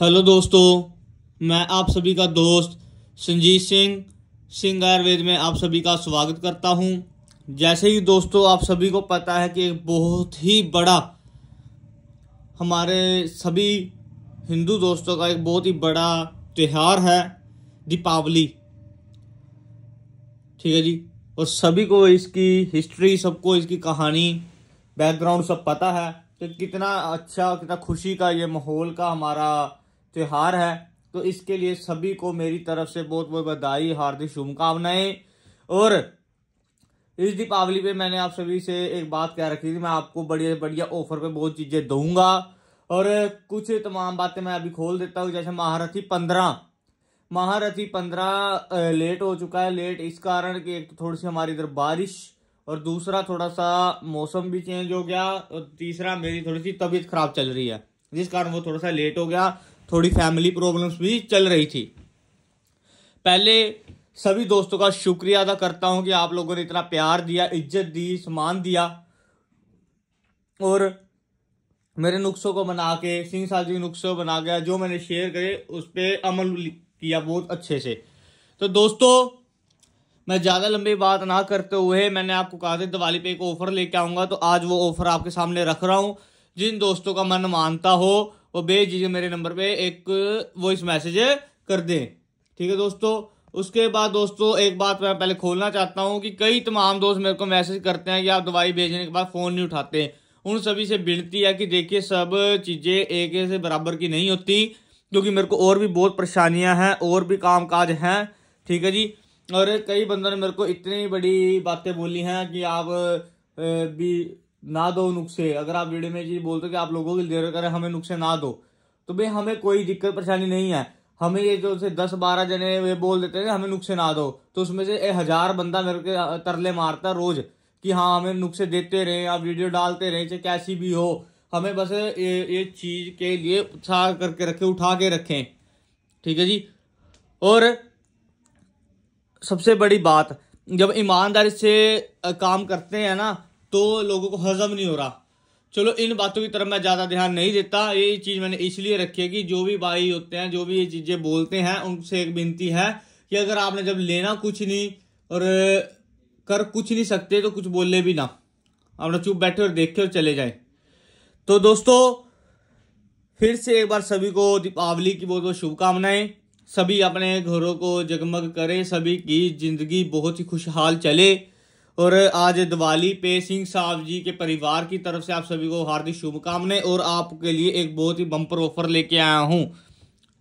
hello दोस्तों मैं आप सभी का दोस्त संजीत सिंह सिंह आयुर्वेद में आप सभी का स्वागत करता हूं जैसे ही दोस्तों आप सभी को पता है कि बहुत ही बड़ा हमारे सभी हिंदू दोस्तों का एक बहुत ही बड़ा त्यौहार है दीपावली ठीक है जी और सभी को इसकी हिस्ट्री सबको इसकी कहानी बैकग्राउंड सब पता है कि कितना अच्छा कितना खुशी का ये माहौल का हमारा त्यौहार है तो इसके लिए सभी को मेरी तरफ से बहुत बहुत बधाई हार्दिक शुभकामनाएं और इस दीपावली पे मैंने आप सभी से एक बात कह रखी थी मैं आपको बढ़िया बढ़िया ऑफर पे बहुत चीज़ें दूंगा और कुछ तमाम बातें मैं अभी खोल देता हूँ जैसे महारथी पंद्रह महारथी पंद्रह लेट हो चुका है लेट इस कारण कि एक तो थोड़ी सी हमारी इधर बारिश और दूसरा थोड़ा सा मौसम भी चेंज हो गया और तीसरा मेरी थोड़ी सी तबीयत खराब चल रही है जिस कारण वो थोड़ा सा लेट हो गया थोड़ी फैमिली प्रॉब्लम्स भी चल रही थी पहले सभी दोस्तों का शुक्रिया अदा करता हूँ कि आप लोगों ने इतना प्यार दिया इज्जत दी सम्मान दिया और मेरे नुस्खों को बना के सिंह साहब जी नुस्खों बना गया जो मैंने शेयर करे उस पर अमल किया बहुत अच्छे से तो दोस्तों मैं ज़्यादा लंबी बात ना करते हुए मैंने आपको कहा था दिवाली पे एक ऑफ़र लेके आऊँगा तो आज वो ऑफ़र आपके सामने रख रहा हूँ जिन दोस्तों का मन मानता हो भेज दीजिए मेरे नंबर पे एक वॉइस मैसेज कर दें ठीक है दोस्तों उसके बाद दोस्तों एक बात मैं पहले खोलना चाहता हूँ कि कई तमाम दोस्त मेरे को मैसेज करते हैं कि आप दवाई भेजने के बाद फ़ोन नहीं उठाते उन सभी से विनती है कि देखिए सब चीज़ें एक से बराबर की नहीं होती क्योंकि मेरे को और भी बहुत परेशानियाँ हैं और भी काम काज हैं ठीक है जी और कई बंदों ने मेरे को इतनी बड़ी बातें बोली हैं कि आप भी ना दो नुस्खे अगर आप वीडियो में चीज बोलते हो कि आप लोगों के देर करें हमें नुस्खे ना दो तो भाई हमें कोई दिक्कत परेशानी नहीं है हमें ये जो से दस बारह जने वे बोल देते हैं हमें नुस्खे ना दो तो उसमें से हजार बंदा मेरे के तरले मारता है रोज कि हाँ हमें नुस्खे देते रहे आप वीडियो डालते रहे चाहे कैसी भी हो हमें बस ये, ये चीज के लिए उत्साह करके रखें उठा के रखें ठीक है जी और सबसे बड़ी बात जब ईमानदारी से काम करते हैं ना तो लोगों को हजम नहीं हो रहा चलो इन बातों की तरफ मैं ज़्यादा ध्यान नहीं देता ये चीज़ मैंने इसलिए रखी है कि जो भी भाई होते हैं जो भी ये चीज़ें बोलते हैं उनसे एक विनती है कि अगर आपने जब लेना कुछ नहीं और कर कुछ नहीं सकते तो कुछ बोले भी ना आपने चुप बैठे और देखे और चले जाए तो दोस्तों फिर से एक बार सभी को दीपावली की बहुत बहुत शुभकामनाएं सभी अपने घरों को जगमग करें सभी की ज़िंदगी बहुत ही खुशहाल चले और आज दिवाली पे सिंह साहब जी के परिवार की तरफ से आप सभी को हार्दिक शुभकामनाएं और आपके लिए एक बहुत ही बम्पर ऑफर लेके आया हूँ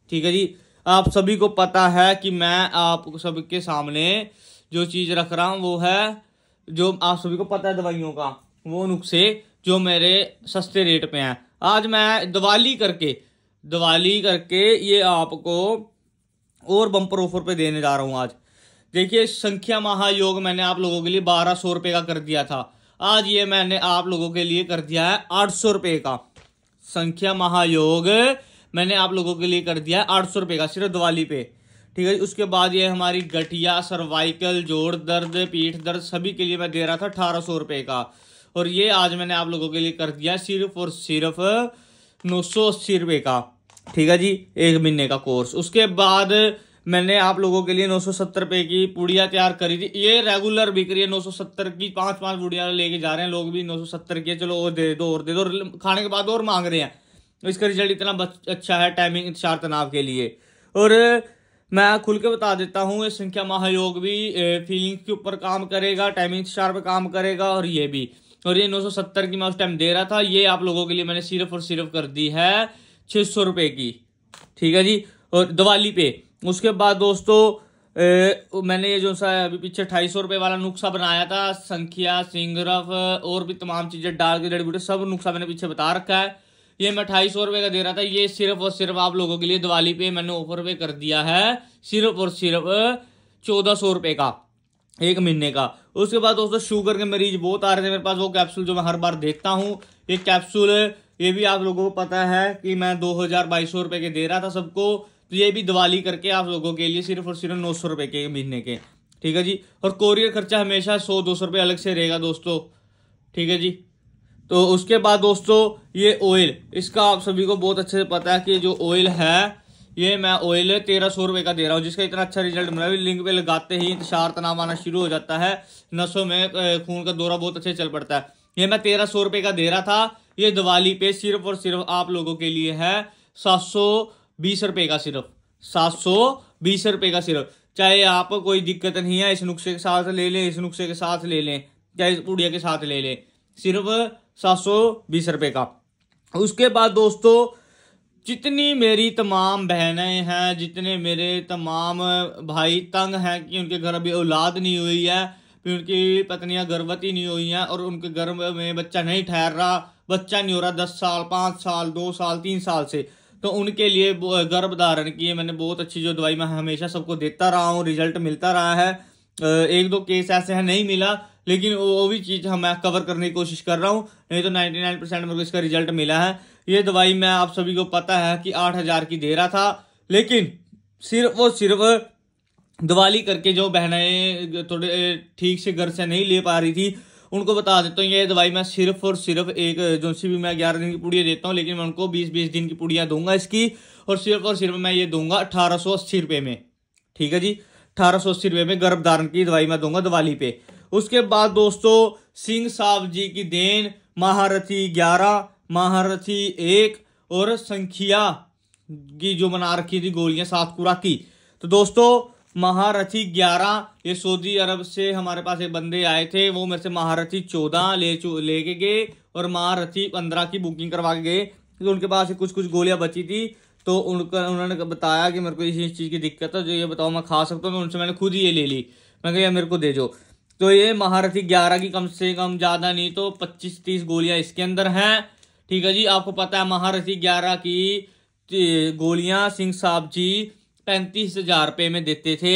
ठीक है जी आप सभी को पता है कि मैं आप सबके सामने जो चीज़ रख रहा हूँ वो है जो आप सभी को पता है दवाइयों का वो नुस्खे जो मेरे सस्ते रेट पे हैं आज मैं दिवाली करके दिवाली करके ये आपको और बम्पर ऑफर पे देने जा रहा हूँ आज देखिए संख्या महायोग मैंने आप लोगों के लिए बारह सौ रुपये का कर दिया था आज ये मैंने आप लोगों के लिए कर दिया है आठ सौ रुपये का संख्या महायोग मैंने आप लोगों के लिए कर दिया है आठ सौ रुपये का सिर्फ दिवाली पे ठीक है उसके बाद ये हमारी गठिया सर्वाइकल जोड़ दर्द पीठ दर्द सभी के लिए मैं दे रहा था अठारह सौ रुपये का और ये आज मैंने आप लोगों के लिए कर दिया सिर्फ और सिर्फ नौ सौ अस्सी रुपये का ठीक है जी एक महीने का कोर्स उसके बाद मैंने आप लोगों के लिए 970 रुपए की पुड़िया तैयार करी थी ये रेगुलर बिक रही है 970 की पांच पांच पुड़िया लेके जा रहे हैं लोग भी 970 की चलो और दे दो और दे दो खाने के बाद और मांग रहे हैं तो इसका रिजल्ट इतना अच्छा है टाइमिंग इंतजार तनाव के लिए और मैं खुल के बता देता हूँ ये संख्या महायोग भी फीलिंग्स के ऊपर काम करेगा टाइमिंग इंतजार पर काम करेगा और ये भी और ये 970 की मैं उस टाइम दे रहा था ये आप लोगों के लिए मैंने सिर्फ और सिर्फ कर दी है छः सौ रुपये की ठीक है जी और दिवाली पे उसके बाद दोस्तों ए, मैंने ये जो सा अभी पीछे अठाई सौ रुपये वाला नुस्खा बनाया था संख्या सिंगरफ और भी तमाम चीज़ें डाल के जड़ी बूटे सब नुस्खा मैंने पीछे बता रखा है ये मैं ढाई सौ रुपये का दे रहा था ये सिर्फ और सिर्फ आप लोगों के लिए दिवाली पे मैंने ऑफर पे कर दिया है सिर्फ और सिर्फ चौदह सौ रुपये का एक महीने का उसके बाद दोस्तों शुगर के मरीज बहुत आ रहे थे मेरे पास वो कैप्सूल जो मैं हर बार देखता हूँ ये कैप्सूल ये भी आप लोगों को पता है कि मैं दो हज़ार रुपये के दे रहा था सबको तो ये भी दिवाली करके आप लोगों के लिए सिर्फ और सिर्फ नौ सौ रुपये के महीने के ठीक है जी और कोरियर खर्चा हमेशा सौ दो सौ रुपये अलग से रहेगा दोस्तों ठीक है जी तो उसके बाद दोस्तों ये ऑयल इसका आप सभी को बहुत अच्छे से पता है कि जो ऑयल है ये मैं ऑयल तेरह सौ रुपये का दे रहा हूँ जिसका इतना अच्छा रिजल्ट मिला है लिंक पे लगाते ही इंतशार तनाव आना शुरू हो जाता है नसों में खून का दौरा बहुत अच्छे चल पड़ता है ये मैं तेरह सौ रुपये का दे रहा था ये दिवाली पे सिर्फ और सिर्फ आप लोगों के लिए है सात सौ बीस रुपए का सिर्फ सात सौ बीस रुपए का सिर्फ चाहे आप कोई दिक्कत नहीं है इस नुस्खे के साथ ले लें इस नुस्खे के साथ ले लें चाहे इस पुड़िया के साथ ले लें सिर्फ सात सौ बीस रुपए का उसके बाद दोस्तों जितनी मेरी तमाम बहनें हैं जितने मेरे तमाम भाई तंग हैं कि उनके घर अभी औलाद नहीं हुई है फिर उनकी पत्नियां गर्भवती नहीं हुई हैं और उनके घर में बच्चा नहीं ठहर रहा बच्चा नहीं हो रहा दस साल पाँच साल दो साल तीन साल से तो उनके लिए गर्भ धारण की है मैंने बहुत अच्छी जो दवाई मैं हमेशा सबको देता रहा हूँ रिजल्ट मिलता रहा है एक दो केस ऐसे हैं नहीं मिला लेकिन वो भी चीज़ हम मैं कवर करने की कोशिश कर रहा हूँ नहीं तो 99 परसेंट मेरे को इसका रिजल्ट मिला है ये दवाई मैं आप सभी को पता है कि 8000 की दे रहा था लेकिन सिर्फ और सिर्फ दिवाली करके जो बहनें थोड़े ठीक से घर से नहीं ले पा रही थी उनको बता देता हूँ ये दवाई मैं सिर्फ और सिर्फ एक जो सी भी मैं ग्यारह दिन की पुड़िया देता हूँ लेकिन मैं उनको बीस बीस दिन की पुड़िया दूंगा इसकी और सिर्फ और सिर्फ मैं ये दूंगा अठारह सौ अस्सी रुपये में ठीक है जी अठारह सौ अस्सी रुपये में गर्भधारण की दवाई मैं दूंगा दिवाली पे उसके बाद दोस्तों सिंह साहब जी की देन महारथी ग्यारह महारथी एक और संखिया की जो बना रखी थी गोलियां सात खुराकी तो दोस्तों महारथी ग्यारह ये सऊदी अरब से हमारे पास एक बंदे आए थे वो मेरे से महारथी चौदह ले लेके गए और महारथी पंद्रह की बुकिंग करवा के गए तो उनके पास कुछ कुछ गोलियां बची थी तो उनका उन्होंने बताया कि मेरे को इस चीज़ की दिक्कत है जो ये बताओ मैं खा सकता हूँ तो उनसे मैंने खुद ही ये ले ली मैं कहा मेरे को दे दो तो ये महारथी ग्यारह की कम से कम ज़्यादा नहीं तो पच्चीस तीस गोलियाँ इसके अंदर हैं ठीक है जी आपको पता है महारथी ग्यारह की गोलियाँ सिंह साहब जी पैंतीस हज़ार रुपये में देते थे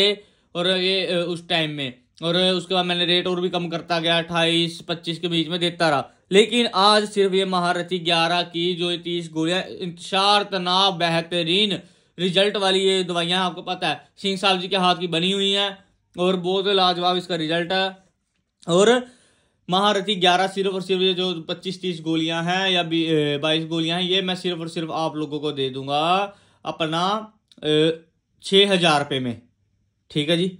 और ये उस टाइम में और उसके बाद मैंने रेट और भी कम करता गया अट्ठाईस पच्चीस के बीच में देता रहा लेकिन आज सिर्फ ये महारथी ग्यारह की जो तीस गोलियाँ इंतजार तनाव बेहतरीन रिजल्ट वाली ये दवाइयाँ आपको पता है सिंह साहब जी के हाथ की बनी हुई हैं और बहुत लाजवाब इसका रिजल्ट है और महारथी ग्यारह सिर्फ और सिर्फ ये जो पच्चीस तीस गोलियां हैं या बाईस गोलियां हैं ये मैं सिर्फ और सिर्फ आप लोगों को दे दूंगा अपना छः हज़ार रुपये में ठीक है जी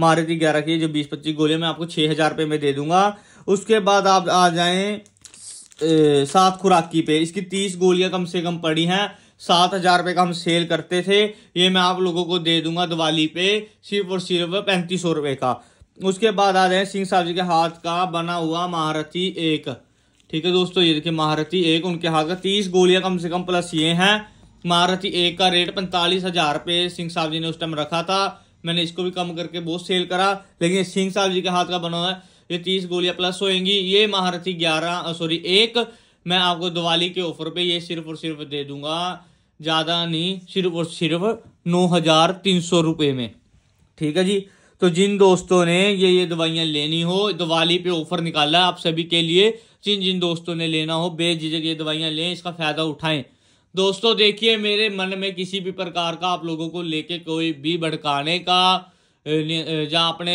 मारुति ग्यारह की जो बीस पच्चीस गोलियाँ मैं आपको छः हज़ार रुपये में दे दूंगा उसके बाद आप आ जाएँ सात खुराकी पे इसकी तीस गोलियाँ कम से कम पड़ी हैं सात हज़ार रुपये का हम सेल करते थे ये मैं आप लोगों को दे दूंगा दिवाली पे सिर्फ और सिर्फ पैंतीस सौ रुपये का उसके बाद आ जाए सिंह साहब जी के हाथ का बना हुआ महारथी एक ठीक है दोस्तों ये देखिए महारथी एक उनके हाथ का तीस गोलियां कम से कम प्लस ये हैं महारथी एक का रेट पैंतालीस हजार रुपये सिंह साहब जी ने उस टाइम रखा था मैंने इसको भी कम करके बहुत सेल करा लेकिन सिंह साहब जी के हाथ का बना हुआ है ये तीस गोलियां प्लस होएंगी ये महारथी ग्यारह सॉरी एक मैं आपको दिवाली के ऑफर पे ये सिर्फ और सिर्फ दे दूंगा ज़्यादा नहीं सिर्फ और सिर्फ नौ हज़ार तीन सौ रुपये में ठीक है जी तो जिन दोस्तों ने ये ये दवाइयाँ लेनी हो दिवाली पे ऑफर निकाला आप सभी के लिए जिन जिन दोस्तों ने लेना हो बेझिझक ये दवाइयाँ लें इसका फ़ायदा उठाएं दोस्तों देखिए मेरे मन में किसी भी प्रकार का आप लोगों को लेके कोई भी भड़काने का या अपने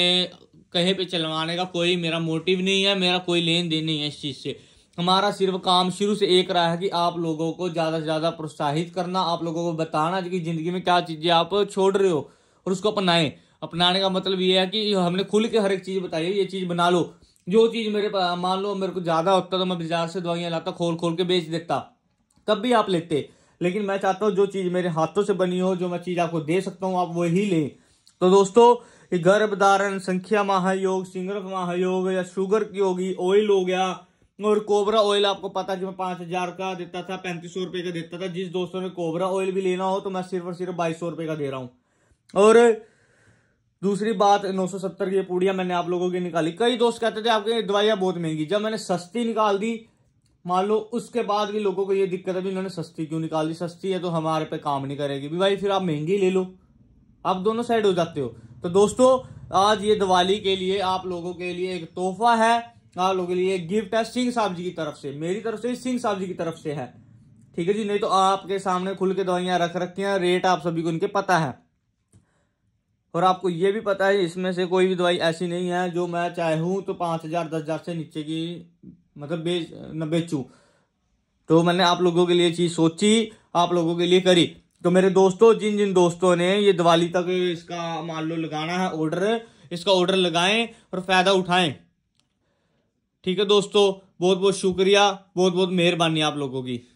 कहे पे चलवाने का कोई मेरा मोटिव नहीं है मेरा कोई लेन देन नहीं है इस चीज़ से हमारा सिर्फ काम शुरू से एक रहा है कि आप लोगों को ज़्यादा से ज़्यादा प्रोत्साहित करना आप लोगों को बताना कि ज़िंदगी में क्या चीज़ें आप छोड़ रहे हो और उसको अपनाएं अपनाने का मतलब ये है कि हमने खुल के हर एक चीज़ बताई है ये चीज़ बना लो जो चीज़ मेरे मान लो मेरे को ज़्यादा होता तो मैं बाजार से दवाइयाँ लाता खोल खोल के बेच देता तब भी आप लेते लेकिन मैं चाहता हूँ जो चीज़ मेरे हाथों से बनी हो जो मैं चीज़ आपको दे सकता हूँ आप वही लें तो दोस्तों ये गर्भधारण संख्या महायोग सिंगरफ महायोग या शुगर की होगी ऑयल हो गया और कोबरा ऑयल आपको पता कि मैं पाँच हज़ार का देता था पैंतीस सौ रुपये का देता था जिस दोस्तों ने कोबरा ऑयल भी लेना हो तो मैं सिर्फ और सिर्फ बाईस सौ रुपये का दे रहा हूँ और दूसरी बात 970 की पूड़ियाँ मैंने आप लोगों की निकाली कई दोस्त कहते थे आपके दवाइयाँ बहुत महंगी जब मैंने सस्ती निकाल दी मान लो उसके बाद भी लोगों को ये दिक्कत है भी इन्होंने सस्ती क्यों निकाली सस्ती है तो हमारे पे काम नहीं करेगी भी भाई फिर आप महंगी ले लो आप दोनों साइड हो जाते हो तो दोस्तों आज ये दिवाली के लिए आप लोगों के लिए एक तोहफा है आप लोगों के लिए एक गिफ्ट है सिंह साहब जी की तरफ से मेरी तरफ से सिंह साहब जी की तरफ से है ठीक है जी नहीं तो आपके सामने खुल के दवाइयाँ रख रखी हैं रेट आप सभी को इनके पता है और आपको ये भी पता है इसमें से कोई भी दवाई ऐसी नहीं है जो मैं चाहूँ तो पाँच हज़ार दस हज़ार से नीचे की मतलब बेच न बेचूँ तो मैंने आप लोगों के लिए चीज़ सोची आप लोगों के लिए करी तो मेरे दोस्तों जिन जिन दोस्तों ने ये दिवाली तक इसका मान लो लगाना है ऑर्डर इसका ऑर्डर लगाएं और फ़ायदा उठाएं ठीक है दोस्तों बहुत बहुत शुक्रिया बहुत बहुत मेहरबानी आप लोगों की